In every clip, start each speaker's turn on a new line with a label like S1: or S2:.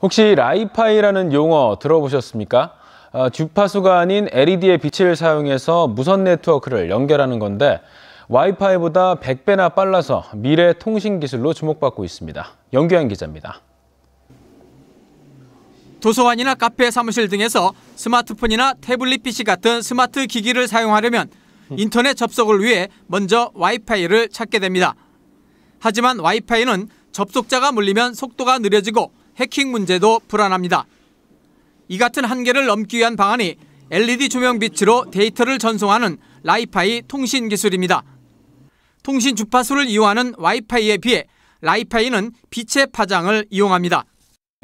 S1: 혹시 라이파이라는 용어 들어보셨습니까? 어, 주파수가 아닌 LED의 빛을 사용해서 무선 네트워크를 연결하는 건데 와이파이보다 100배나 빨라서 미래 통신 기술로 주목받고 있습니다. 영규현 기자입니다.
S2: 도서관이나 카페, 사무실 등에서 스마트폰이나 태블릿 PC 같은 스마트 기기를 사용하려면 인터넷 접속을 위해 먼저 와이파이를 찾게 됩니다. 하지만 와이파이는 접속자가 몰리면 속도가 느려지고 해킹 문제도 불안합니다. 이 같은 한계를 넘기 위한 방안이 LED 조명 빛으로 데이터를 전송하는 라이파이 통신 기술입니다. 통신 주파수를 이용하는 와이파이에 비해 라이파이는 빛의 파장을 이용합니다.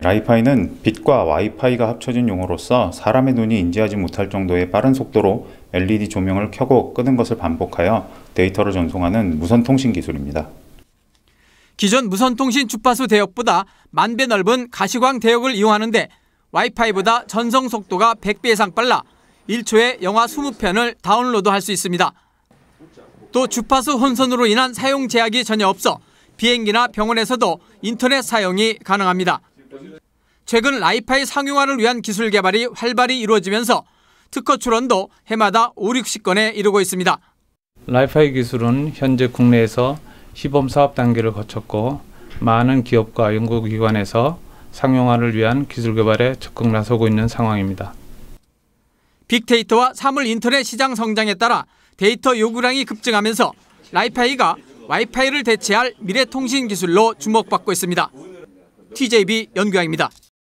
S3: 라이파이는 빛과 와이파이가 합쳐진 용어로서 사람의 눈이 인지하지 못할 정도의 빠른 속도로 LED 조명을 켜고 끄는 것을 반복하여 데이터를 전송하는 무선 통신 기술입니다.
S2: 기존 무선통신 주파수 대역보다 만 배 넓은 가시광 대역을 이용하는데 와이파이보다 전송 속도가 100배 이상 빨라 1초에 영화 20편을 다운로드할 수 있습니다. 또 주파수 혼선으로 인한 사용 제약이 전혀 없어 비행기나 병원에서도 인터넷 사용이 가능합니다. 최근 라이파이 상용화를 위한 기술 개발이 활발히 이루어지면서 특허 출원도 해마다 5, 60건에 이르고 있습니다.
S4: 라이파이 기술은 현재 국내에서 시범 사업 단계를 거쳤고 많은 기업과 연구기관에서 상용화를 위한 기술 개발에 적극 나서고 있는 상황입니다.
S2: 빅데이터와 사물 인터넷 시장 성장에 따라 데이터 요구량이 급증하면서 라이파이가 와이파이를 대체할 미래통신 기술로 주목받고 있습니다. TJB 연구양입니다.